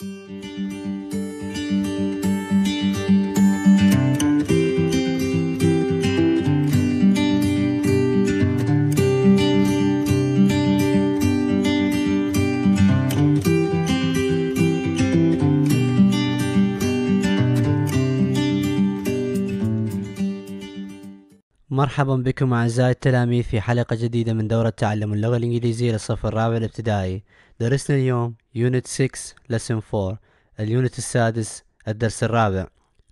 Thank you. مرحبا بكم أعزائي التلاميذ في حلقة جديدة من دورة تعلم اللغة الإنجليزية للصف الرابع الابتدائي درسنا اليوم يونت 6 لسن 4 اليونت السادس الدرس الرابع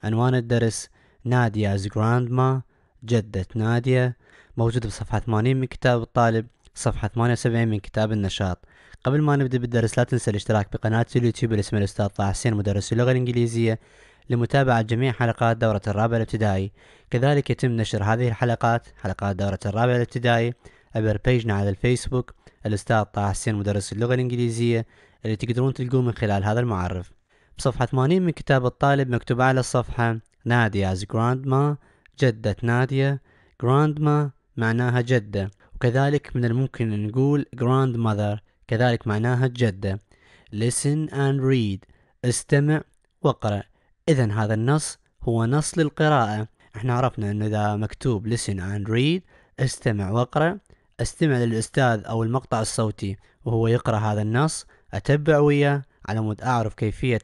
عنوان الدرس نادية از جراندما جدة نادية موجودة بصفحة 80 من كتاب الطالب صفحة 78 من كتاب النشاط قبل ما نبدأ بالدرس لا تنسى الاشتراك بقناة اليوتيوب اللي اسمها الأستاذ طه حسين مدرس اللغة الإنجليزية لمتابعة جميع حلقات دورة الرابع الابتدائي كذلك يتم نشر هذه الحلقات حلقات دورة الرابع الابتدائي عبر بيجنا على الفيسبوك الأستاذ طه حسين مدرس اللغة الإنجليزية اللي تقدرون تلقوه من خلال هذا المعرف بصفحة 80 من كتاب الطالب مكتوب على الصفحة نادية از جراندما جدة نادية جراندما معناها جدة وكذلك من الممكن أن نقول grandmother كذلك معناها جدة listen and read استمع واقرأ إذا هذا النص هو نص للقراءة احنا عرفنا انه اذا مكتوب listen and read استمع واقرأ استمع للأستاذ أو المقطع الصوتي وهو يقرأ هذا النص أتبع وياه على مود أعرف كيفية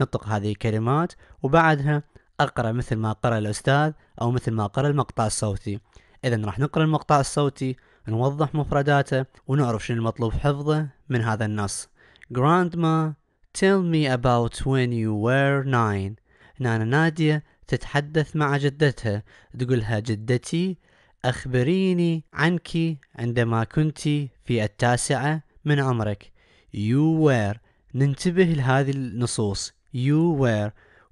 نطق هذه الكلمات وبعدها أقرأ مثل ما قرأ الأستاذ أو مثل ما قرأ المقطع الصوتي إذا راح نقرأ المقطع الصوتي نوضح مفرداته ونعرف شنو المطلوب حفظه من هذا النص Grandma tell me about when you were nine هنا نادية تتحدث مع جدتها تقولها جدتي أخبريني عنك عندما كنت في التاسعة من عمرك you were ننتبه لهذه النصوص you were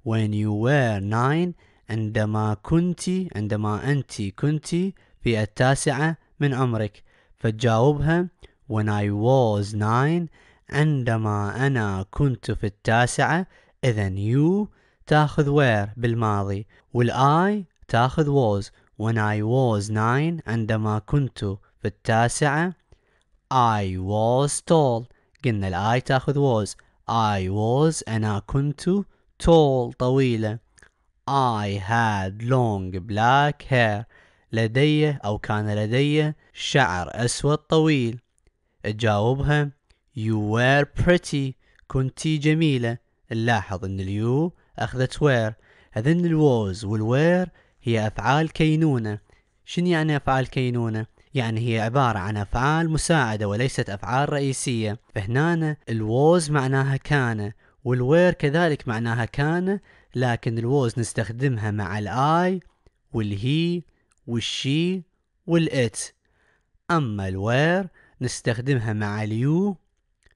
when you were nine عندما كنت عندما أنت كنت في التاسعة من عمرك فتجاوبها when I was nine عندما أنا كنت في التاسعة إذا you تاخذ where بالماضي والاي تاخذ was when I was nine عندما كنت في التاسعة I was tall قلنا الاي تاخذ was I was أنا كنت tall طويلة I had long black hair لدي أو كان لدي شعر أسود طويل تجاوبها You were pretty كنت جميلة نلاحظ أن اليو أخذت وير هذن الووز والوير هي أفعال كينونة شنو يعني أفعال كينونة؟ يعني هي عبارة عن أفعال مساعدة وليست أفعال رئيسية فهنا الووز معناها كان والوير كذلك معناها كان لكن الووز نستخدمها مع الآي والهي والشي والإت أما الوير نستخدمها مع اليو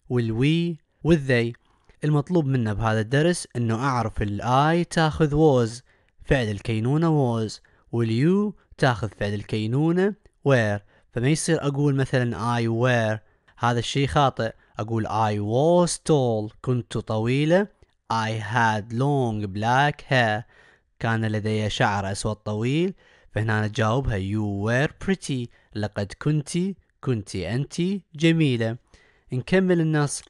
والوي والذي المطلوب منا بهذا الدرس انه اعرف الاي تاخذ was فعل الكينونة was واليو تاخذ فعل الكينونة were فما يصير اقول مثلا I were هذا الشيء خاطئ اقول I was tall كنت طويلة I had long black hair كان لدي شعر اسود طويل فهنا نجاوبها you were pretty لقد كنت كنت انت جميلة نكمل النص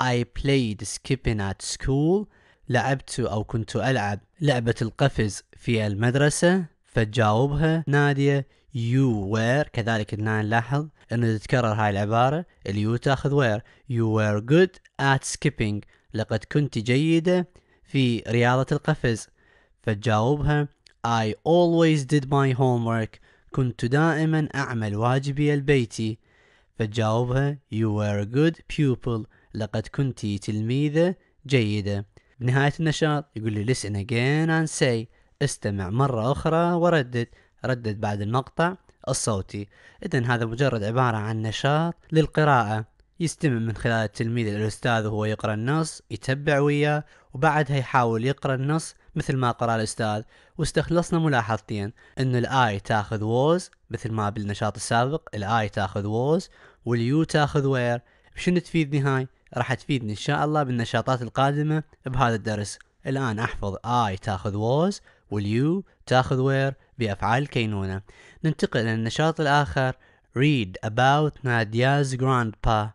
I played skipping at school لعبت أو كنت ألعب لعبة القفز في المدرسة فتجاوبها نادية you were كذلك إننا نلاحظ أنه تتكرر هاي العبارة اليو تاخذ where you were good at skipping لقد كنت جيدة في رياضة القفز فتجاوبها I always did my homework كنت دائما أعمل واجبي البيتي فتجاوبها you were a good pupil لقد كنت تلميذة جيدة بنهاية النشاط يقول لي listen again and say استمع مرة أخرى وردد ردد بعد المقطع الصوتي إذا هذا مجرد عبارة عن نشاط للقراءة يستمع من خلال التلميذ الأستاذ وهو يقرأ النص يتبع وياه وبعدها يحاول يقرأ النص مثل ما قرأ الأستاذ واستخلصنا ملاحظتين أن الآي تاخذ ووز مثل ما بالنشاط السابق الآي تاخذ ووز واليو تاخذ وير بشنو تفيدني هاي؟ راح تفيدني إن شاء الله بالنشاطات القادمة بهذا الدرس الآن أحفظ I تاخذ was واليو تاخذ وير بأفعال الكينونة ننتقل إلى النشاط الآخر read about ناديا's grandpa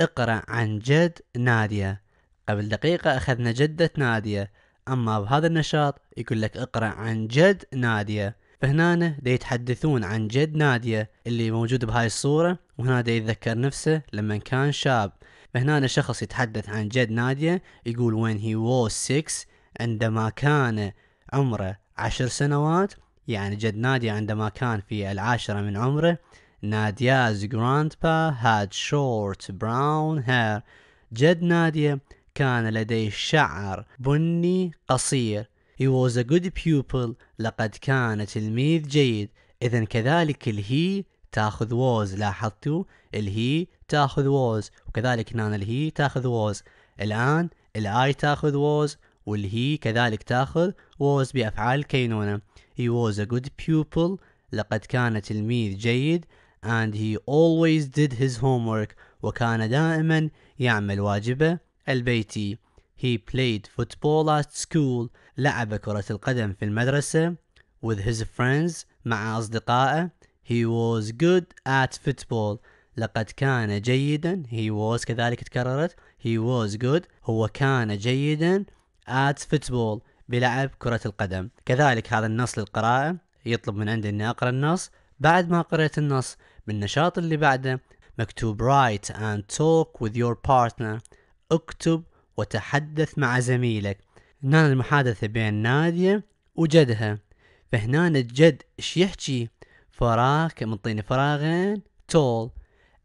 اقرأ عن جد نادية قبل دقيقة أخذنا جدة نادية أما بهذا النشاط يقول لك اقرأ عن جد نادية فهنا دي يتحدثون عن جد نادية اللي موجود بهاي الصورة وهنا دي يتذكر نفسه لما كان شاب فهنا شخص يتحدث عن جد نادية يقول when he was six عندما كان عمره عشر سنوات يعني جد نادية عندما كان في العاشرة من عمره نادياز grandpa had short brown hair جد نادية كان لديه شعر بني قصير He was a good pupil لقد كان تلميذ جيد إذا كذلك الهي تاخذ was لاحظتوا الهي تاخذ ووز وكذلك هنا الهي تاخذ ووز الآن الآي تاخذ ووز والهي كذلك تاخذ ووز بأفعال كينونة he was a good pupil لقد كان تلميذ جيد and he always did his homework وكان دائما يعمل واجبه البيتي he played football at school لعب كرة القدم في المدرسة with his friends مع أصدقائه he was good at football لقد كان جيدا he was كذلك تكررت he was good هو كان جيدا at football بلعب كرة القدم كذلك هذا النص للقراءة يطلب من عندي أني أقرأ النص بعد ما قرأت النص بالنشاط اللي بعده مكتوب write and talk with your partner اكتب وتحدث مع زميلك هنا المحادثة بين نادية وجدها فهنا الجد ايش يحكي فراغ منطيني فراغين تول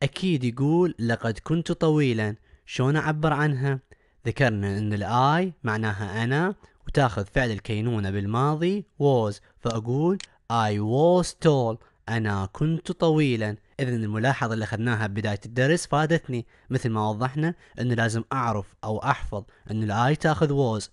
أكيد يقول لقد كنت طويلا شلون أعبر عنها ذكرنا أن الآي معناها أنا وتاخذ فعل الكينونة بالماضي was فأقول I was tall أنا كنت طويلا إذا الملاحظة اللي أخذناها ببداية الدرس فادتني مثل ما وضحنا أنه لازم أعرف أو أحفظ أن الآي تاخذ was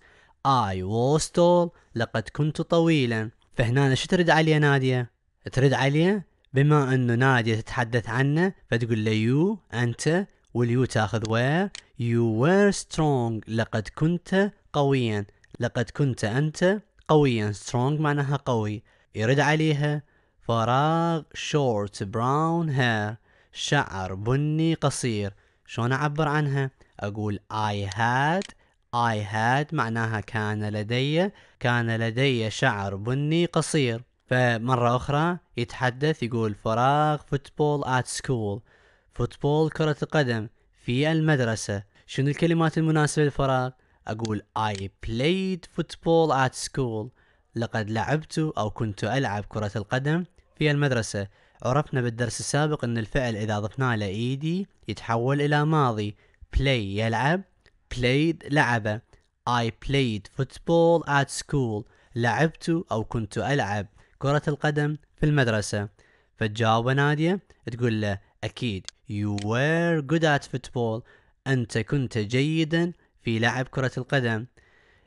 I was tall لقد كنت طويلا فهنا شو ترد علي نادية؟ ترد علي بما انه ناديه تتحدث عنه فتقول له يو انت واليو تاخذ وير يو وير سترونج لقد كنت قويا لقد كنت انت قويا سترونج معناها قوي يرد عليها فراغ شورت براون هير شعر بني قصير شلون اعبر عنها اقول اي هاد اي هاد معناها كان لدي كان لدي شعر بني قصير فمرة أخرى يتحدث يقول فراغ فوتبول آت سكول فوتبول كرة القدم في المدرسة شنو الكلمات المناسبة للفراغ؟ أقول I played football at school لقد لعبت أو كنت ألعب كرة القدم في المدرسة عرفنا بالدرس السابق أن الفعل إذا ضفناه له إيدي يتحول إلى ماضي play يلعب played لعب I played football at school لعبت أو كنت ألعب كرة القدم في المدرسة فتجاوبه نادية تقول له أكيد you were good at football أنت كنت جيدا في لعب كرة القدم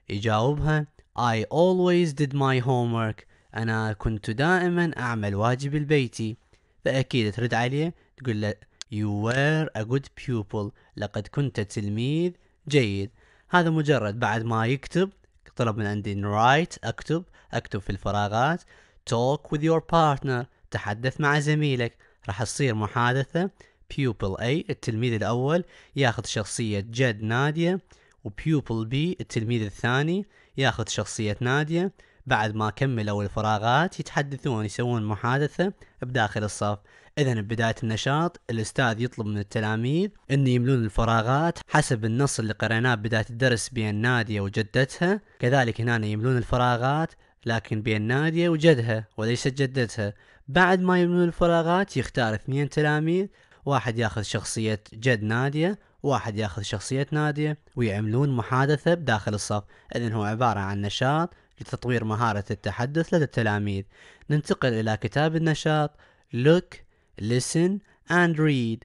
يجاوبها I always did my homework أنا كنت دائما أعمل واجب البيتي فأكيد ترد عليه تقول له you were a good pupil لقد كنت تلميذ جيد هذا مجرد بعد ما يكتب طلب من عندي write أكتب أكتب في الفراغات talk with your partner تحدث مع زميلك راح تصير محادثة pupil A التلميذ الأول ياخذ شخصية جد نادية وبيوبل B التلميذ الثاني ياخذ شخصية نادية بعد ما كملوا الفراغات يتحدثون يسوون محادثة بداخل الصف إذا ببداية النشاط الأستاذ يطلب من التلاميذ أن يملون الفراغات حسب النص اللي قرأناه ببداية الدرس بين نادية وجدتها كذلك هنا يملون الفراغات لكن بين نادية وجدها وليست جدتها بعد ما يملون الفراغات يختار اثنين تلاميذ واحد ياخذ شخصية جد نادية واحد ياخذ شخصية نادية ويعملون محادثة بداخل الصف اذن هو عبارة عن نشاط لتطوير مهارة التحدث لدى التلاميذ ننتقل إلى كتاب النشاط Look, Listen and Read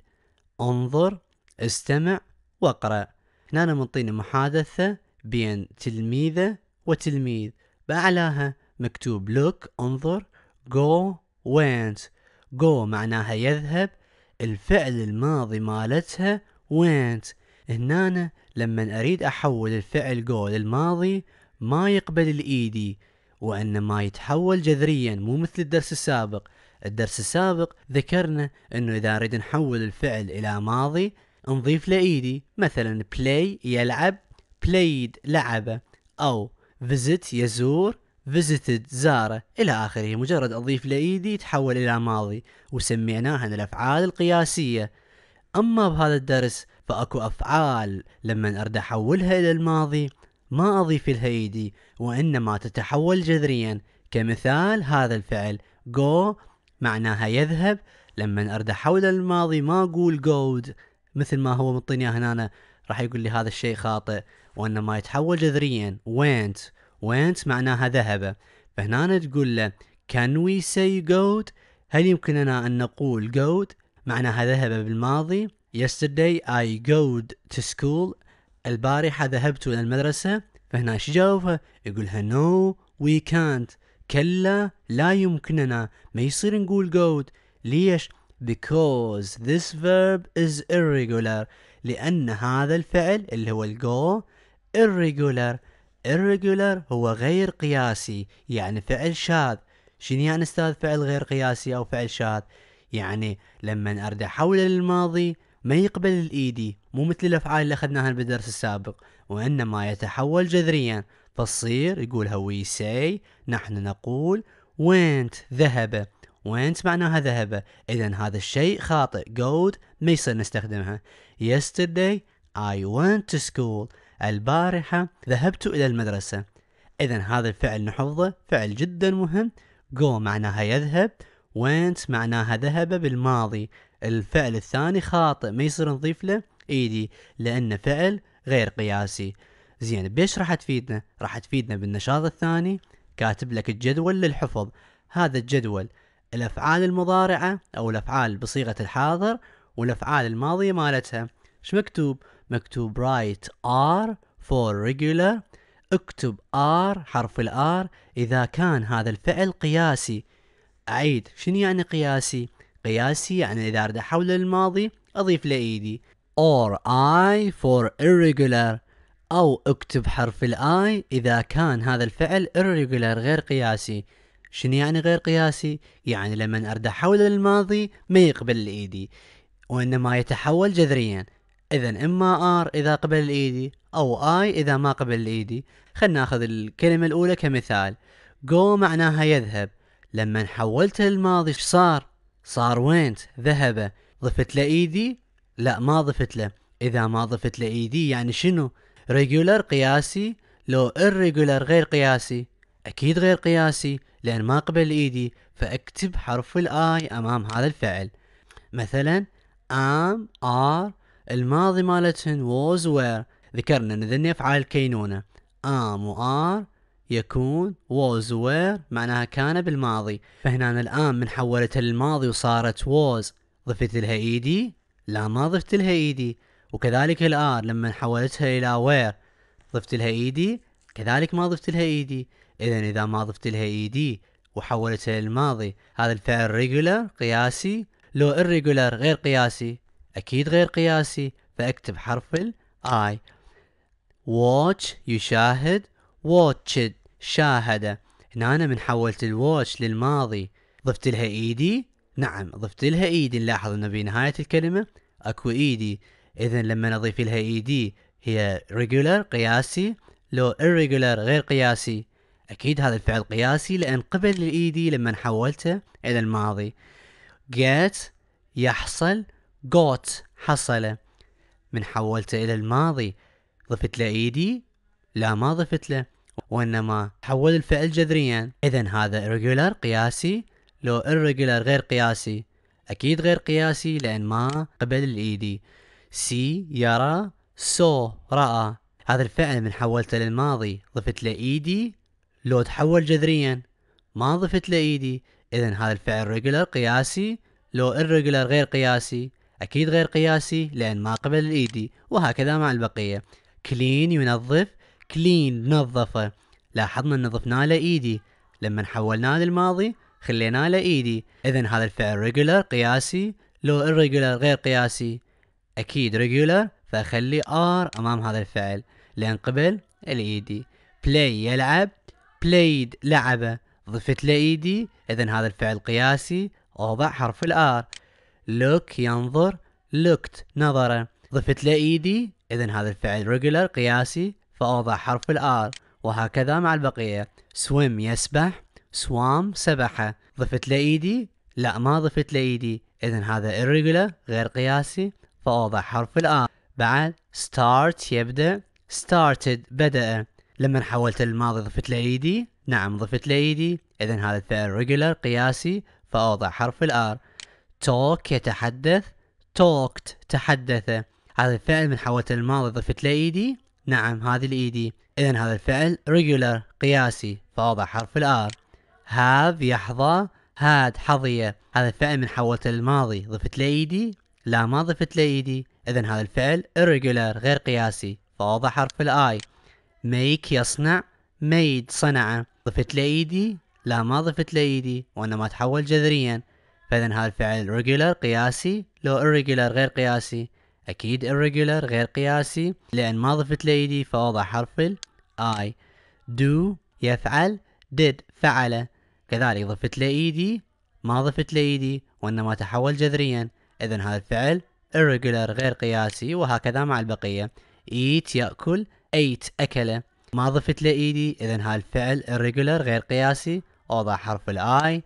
انظر استمع واقرأ هنا منطيني محادثة بين تلميذة وتلميذ بأعلاها مكتوب look انظر go went go معناها يذهب الفعل الماضي مالتها went هنا لما أريد أحول الفعل go للماضي ما يقبل الإيدي وإنما يتحول جذريا مو مثل الدرس السابق الدرس السابق ذكرنا أنه إذا أريد نحول الفعل إلى ماضي نضيف له إيدي e مثلا play يلعب played لعبه أو visit يزور visited زاره إلى آخره مجرد أضيف لإيدي يتحول إلى ماضي وسميناها الأفعال القياسية أما بهذا الدرس فأكو أفعال لما أرد أحولها إلى الماضي ما أضيف لها إيدي وإنما تتحول جذريا كمثال هذا الفعل go معناها يذهب لما أرد أحول الماضي ما أقول جود مثل ما هو مطيني هنا راح يقول لي هذا الشيء خاطئ وانما يتحول جذريا went went معناها ذهب فهنا تقول له can we say goat هل يمكننا ان نقول goat معناها ذهب بالماضي yesterday I go to school البارحة ذهبت إلى المدرسة فهنا ايش جاوبها يقولها no we can't كلا لا يمكننا ما يصير نقول goat ليش because this verb is irregular لأن هذا الفعل اللي هو الجو irregular irregular هو غير قياسي يعني فعل شاذ شنو يعني استاذ فعل غير قياسي او فعل شاذ يعني لما ارد احوله للماضي ما يقبل الايدي مو مثل الافعال اللي اخذناها بالدرس السابق وانما يتحول جذريا فتصير يقول هو say نحن نقول went ذهب went معناها ذهب اذا هذا الشيء خاطئ gold ما يصير نستخدمها yesterday I went to school البارحة ذهبت إلى المدرسة إذا هذا الفعل نحفظه فعل جدا مهم go معناها يذهب went معناها ذهب بالماضي الفعل الثاني خاطئ ما يصير نضيف له ايدي لأنه فعل غير قياسي زين بيش راح تفيدنا راح تفيدنا بالنشاط الثاني كاتب لك الجدول للحفظ هذا الجدول الأفعال المضارعة أو الأفعال بصيغة الحاضر والأفعال الماضية مالتها ايش مكتوب مكتوب رايت R for regular اكتب R حرف الآر إذا كان هذا الفعل قياسي أعيد شنو يعني قياسي؟ قياسي يعني إذا أريد احول للماضي أضيف له إيدي or I for irregular أو اكتب حرف الآي إذا كان هذا الفعل irregular غير قياسي شنو يعني غير قياسي؟ يعني لما أرد احول للماضي ما يقبل الإيدي وإنما يتحول جذريا اذا اما ار اذا قبل الايدي او اي اذا ما قبل الايدي خلنا ناخذ الكلمة الاولى كمثال جو معناها يذهب لما الماضي للماضي صار صار وينت ذهب ضفت له ايدي لا ما ضفت له اذا ما ضفت له ايدي يعني شنو ريجولر قياسي لو الريجولر غير قياسي اكيد غير قياسي لان ما قبل ايدي فاكتب حرف الاي امام هذا الفعل مثلا ام ار الماضي مالتهن was were ذكرنا ان ذني افعال الكينونه ام وار يكون was were معناها كان بالماضي فهنا الان من حولتها للماضي وصارت was ضفت لها ايدي e لا ما ضفت لها ايدي e وكذلك الار لما حولتها الى وير ضفت لها ايدي e كذلك ما ضفت لها ايدي اذا اذا ما ضفت لها ايدي وحولتها للماضي هذا الفعل ريجولر قياسي لو irregular غير قياسي أكيد غير قياسي فأكتب حرف ال I watch يشاهد watched شاهد هنا أنا من حولت الواتش للماضي ضفت لها ايدي نعم ضفت لها ايدي نلاحظ انه بنهاية الكلمة اكو ايدي اذا لما نضيف لها ايدي هي regular قياسي لو irregular غير قياسي اكيد هذا الفعل قياسي لان قبل الايدي لما حولته الى الماضي get يحصل got حصل من حولته إلى الماضي ضفت له إيدي لا ما ضفت له وإنما حول الفعل جذريا إذا هذا irregular قياسي لو irregular غير قياسي أكيد غير قياسي لأن ما قبل الإيدي سي يرى سو رأى هذا الفعل من حولته للماضي ضفت له إيدي لو تحول جذريا ما ضفت له إيدي إذا هذا الفعل regular قياسي لو irregular غير قياسي أكيد غير قياسي لأن ما قبل الإيدي وهكذا مع البقية كلين ينظف كلين نظفه لاحظنا نظفنا له إيدي لما حولناه للماضي خلينا له إيدي إذا هذا الفعل ريجولر قياسي لو irregular غير قياسي أكيد ريجولر فأخلي ار أمام هذا الفعل لأن قبل الإيدي بلاي يلعب بلايد لعبه ضفت له إيدي إذا هذا الفعل قياسي وضع حرف الآر look ينظر looked نظرة ضفت له ايدي اذا هذا الفعل regular قياسي فأوضع حرف الآر وهكذا مع البقية swim يسبح swam سبحة ضفت له ايدي لا ما ضفت له ايدي اذا هذا irregular غير قياسي فأوضع حرف الآر بعد start يبدأ started بدأ لما حولت الماضي ضفت له ايدي نعم ضفت له ايدي اذا هذا الفعل regular قياسي فأوضع حرف الآر talk يتحدث talked تحدث هذا الفعل من حوالة الماضي ضفت له ايدي نعم هذه الايدي اذا هذا الفعل regular قياسي فوضع حرف الار have يحظى هاد حظية هذا الفعل من حوالة الماضي ضفت له ايدي لا ما ضفت له ايدي اذا هذا الفعل irregular غير قياسي فوضع حرف الاي make يصنع made صنع ضفت له ايدي لا ما ضفت له ايدي وانما تحول جذريا فاذا هذا الفعل regular قياسي لو irregular غير قياسي اكيد irregular غير قياسي لان ما ضفت له فوضع حرف ال I do يفعل did فعل كذلك ضفت له e ما ضفت له e وانما تحول جذريا اذا هذا الفعل irregular غير قياسي وهكذا مع البقية eat يأكل ate أكله ما ضفت له ايدي e اذا هالفعل الفعل irregular غير قياسي اوضع حرف الاي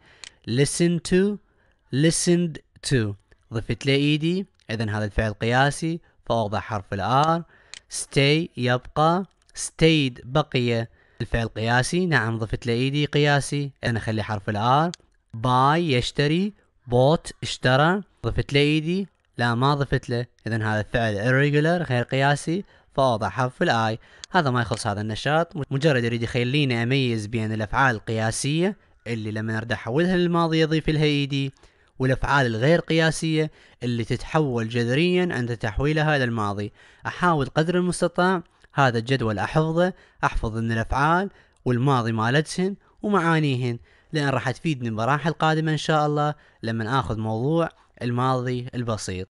listen to listened to ضفت لي ايدي اذا هذا الفعل قياسي فاوضع حرف الار stay يبقى stayed بقي الفعل قياسي نعم ضفت له ايدي قياسي انا اخلي حرف الار باي يشتري bought اشترى ضفت له ايدي لا ما ضفت له اذا هذا الفعل irregular غير قياسي فاوضع حرف الاي هذا ما يخص هذا النشاط مجرد يريد يخليني اميز بين الافعال القياسيه اللي لما اريد احولها للماضي اضيف لها ايدي والأفعال الغير قياسية اللي تتحول جذريا عند تحويلها إلى الماضي أحاول قدر المستطاع هذا الجدول أحفظه أحفظ أن الأفعال والماضي مالتهن ومعانيهن لأن راح تفيدني المراحل القادمة إن شاء الله لما آخذ موضوع الماضي البسيط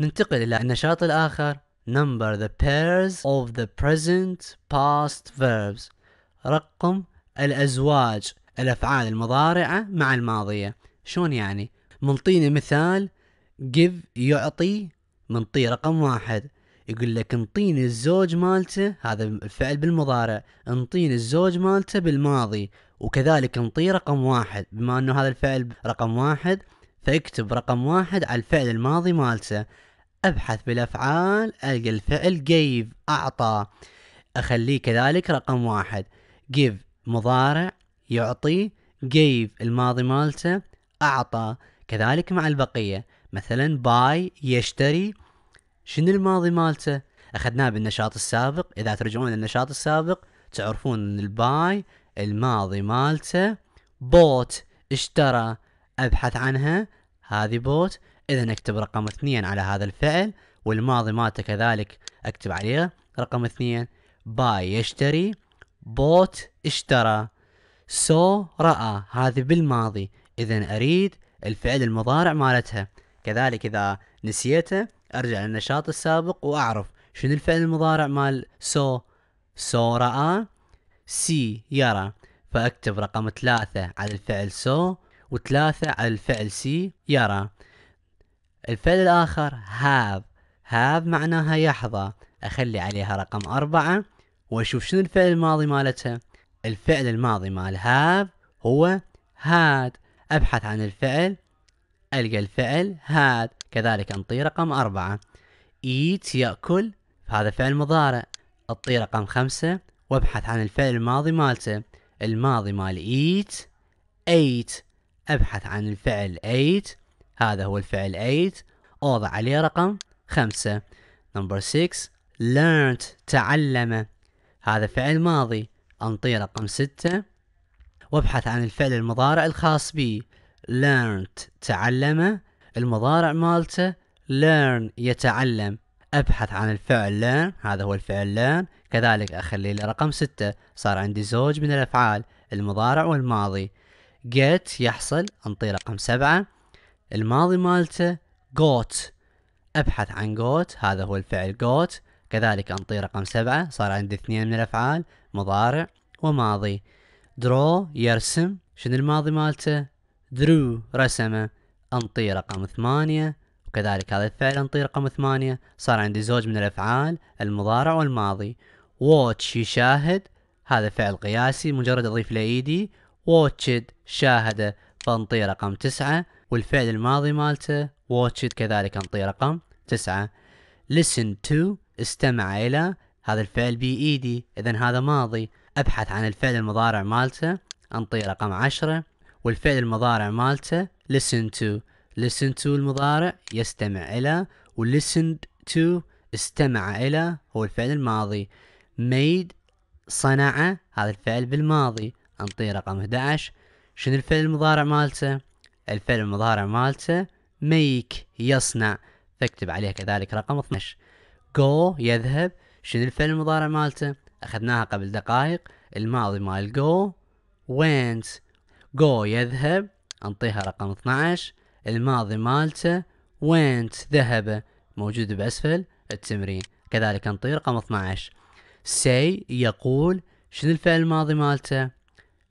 ننتقل إلى النشاط الآخر Number the pairs of the present past verbs رقم الأزواج الأفعال المضارعة مع الماضية شون يعني منطيني مثال جيف يعطي منطي رقم واحد يقول لك انطيني الزوج مالته هذا الفعل بالمضارع انطيني الزوج مالته بالماضي وكذلك انطي رقم واحد بما انه هذا الفعل رقم واحد فاكتب رقم واحد على الفعل الماضي مالته ابحث بالافعال القى الفعل جيف اعطى اخليه كذلك رقم واحد give مضارع يعطي gave الماضي مالته اعطى كذلك مع البقية مثلا باي يشتري شنو الماضي مالته أخذناه بالنشاط السابق إذا ترجعون للنشاط السابق تعرفون أن الباي الماضي مالته بوت اشترى أبحث عنها هذه بوت إذا أكتب رقم اثنين على هذا الفعل والماضي مالته كذلك أكتب عليه رقم اثنين باي يشتري بوت اشترى سو رأى هذه بالماضي إذا أريد الفعل المضارع مالتها كذلك إذا نسيته أرجع للنشاط السابق وأعرف شنو الفعل المضارع مال سو سو رأى سي يرى فأكتب رقم ثلاثة على الفعل سو وثلاثة على الفعل سي يرى الفعل الآخر هاف هاف معناها يحظى أخلي عليها رقم أربعة وأشوف شنو الفعل الماضي مالتها الفعل الماضي مال هاف هو هاد أبحث عن الفعل ألقى الفعل هاد كذلك أنطي رقم أربعة إيت يأكل هذا فعل مضارع اطي رقم خمسة وابحث عن الفعل الماضي مالته الماضي مال إيت أيت أبحث عن الفعل أيت هذا هو الفعل أيت أوضع عليه رقم خمسة نمبر 6 learned تعلم هذا فعل ماضي أنطي رقم ستة وابحث عن الفعل المضارع الخاص بي learned تعلم المضارع مالته learn يتعلم ابحث عن الفعل learn هذا هو الفعل learn كذلك اخلي له رقم ستة صار عندي زوج من الافعال المضارع والماضي get يحصل انطي رقم سبعة الماضي مالته got ابحث عن got هذا هو الفعل got كذلك انطي رقم سبعة صار عندي اثنين من الافعال مضارع وماضي درو يرسم شنو الماضي مالته درو رسم انطي رقم ثمانية وكذلك هذا الفعل انطي رقم ثمانية صار عندي زوج من الافعال المضارع والماضي واتش يشاهد هذا فعل قياسي مجرد اضيف له ايدي واتشد شاهد فانطي رقم تسعة والفعل الماضي مالته واتشد كذلك انطي رقم تسعة listen to استمع الى هذا الفعل بايدي اذا هذا ماضي أبحث عن الفعل المضارع مالته أنطي رقم عشرة والفعل المضارع مالته listen to listen to المضارع يستمع إلى و listened to استمع إلى هو الفعل الماضي made صنع هذا الفعل بالماضي أنطي رقم 11 شنو الفعل المضارع مالته الفعل المضارع مالته make يصنع فاكتب عليه كذلك رقم 12 go يذهب شنو الفعل المضارع مالته أخذناها قبل دقائق الماضي مال جو وينت جو يذهب أنطيها رقم 12 الماضي مالته وينت ذهب موجود بأسفل التمرين كذلك أنطي رقم 12 سي يقول شنو الفعل الماضي مالته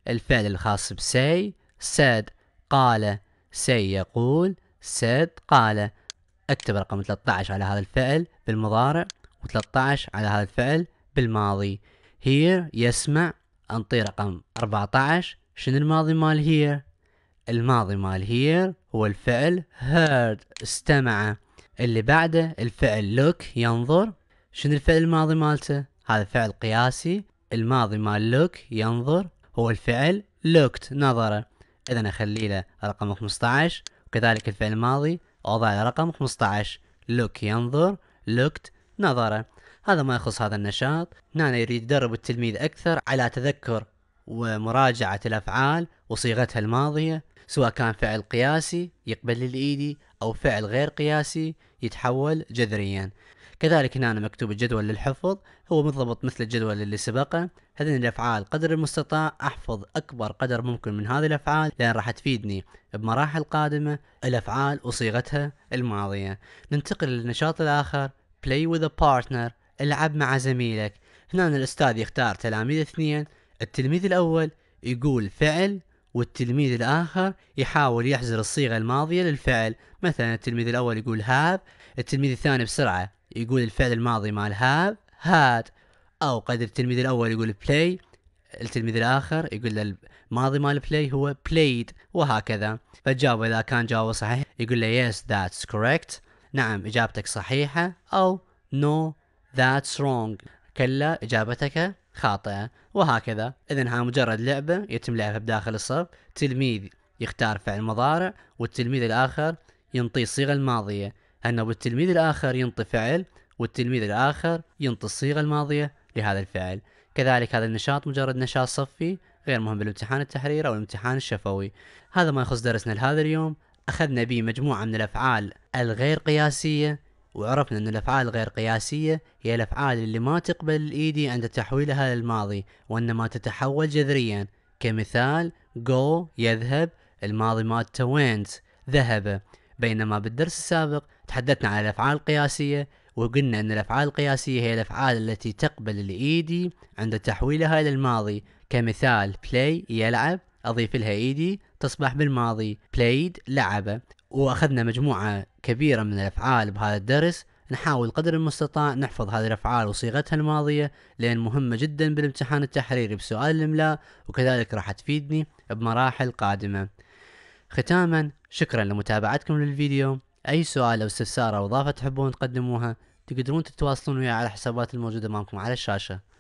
الفعل الخاص بسي سد قال سي يقول سد قال اكتب رقم 13 على هذا الفعل بالمضارع و13 على هذا الفعل بالماضي هير يسمع أنطي رقم 14 شنو الماضي مال هير الماضي مال هير هو الفعل heard استمع اللي بعده الفعل look ينظر شنو الفعل الماضي مالته هذا فعل قياسي الماضي مال look ينظر هو الفعل looked نظره اذا اخلي له رقم 15 وكذلك الفعل الماضي اوضع له رقم 15 look ينظر looked نظره هذا ما يخص هذا النشاط هنا يريد يدرب التلميذ أكثر على تذكر ومراجعة الأفعال وصيغتها الماضية سواء كان فعل قياسي يقبل للإيدي أو فعل غير قياسي يتحول جذريا كذلك هنا مكتوب الجدول للحفظ هو مضبط مثل الجدول اللي سبقه هذه الأفعال قدر المستطاع أحفظ أكبر قدر ممكن من هذه الأفعال لأن راح تفيدني بمراحل قادمة الأفعال وصيغتها الماضية ننتقل للنشاط الآخر play with a partner العب مع زميلك هنا الأستاذ يختار تلاميذ اثنين التلميذ الأول يقول فعل والتلميذ الآخر يحاول يحزر الصيغة الماضية للفعل مثلا التلميذ الأول يقول هاب التلميذ الثاني بسرعة يقول الفعل الماضي مال هاب هاد أو قد التلميذ الأول يقول بلاي التلميذ الآخر يقول الماضي مال بلاي هو بلايد وهكذا فجاوبه إذا كان جوابه صحيح يقول له yes that's correct نعم إجابتك صحيحة أو no That's wrong كلا إجابتك خاطئة وهكذا إذا ها مجرد لعبة يتم لعبها بداخل الصف تلميذ يختار فعل مضارع والتلميذ الآخر ينطي الصيغة الماضية أنه بالتلميذ الآخر ينطي فعل والتلميذ الآخر ينطي الصيغة الماضية لهذا الفعل كذلك هذا النشاط مجرد نشاط صفي غير مهم بالامتحان التحرير أو الامتحان الشفوي هذا ما يخص درسنا لهذا اليوم أخذنا به مجموعة من الأفعال الغير قياسية وعرفنا أن الأفعال الغير قياسية هي الأفعال اللي ما تقبل الإيدي عند تحويلها للماضي وإنما تتحول جذريا كمثال go يذهب الماضي مالته went ذهب بينما بالدرس السابق تحدثنا عن الأفعال القياسية وقلنا أن الأفعال القياسية هي الأفعال التي تقبل الإيدي عند تحويلها إلى الماضي كمثال play يلعب أضيف لها إيدي تصبح بالماضي played لعب واخذنا مجموعه كبيره من الافعال بهذا الدرس نحاول قدر المستطاع نحفظ هذه الافعال وصيغتها الماضيه لان مهمه جدا بالامتحان التحريري بسؤال الاملاء وكذلك راح تفيدني بمراحل قادمه ختاما شكرا لمتابعتكم للفيديو اي سؤال او استفسار او اضافه تحبون تقدموها تقدرون تتواصلون وياي على الحسابات الموجوده امامكم على الشاشه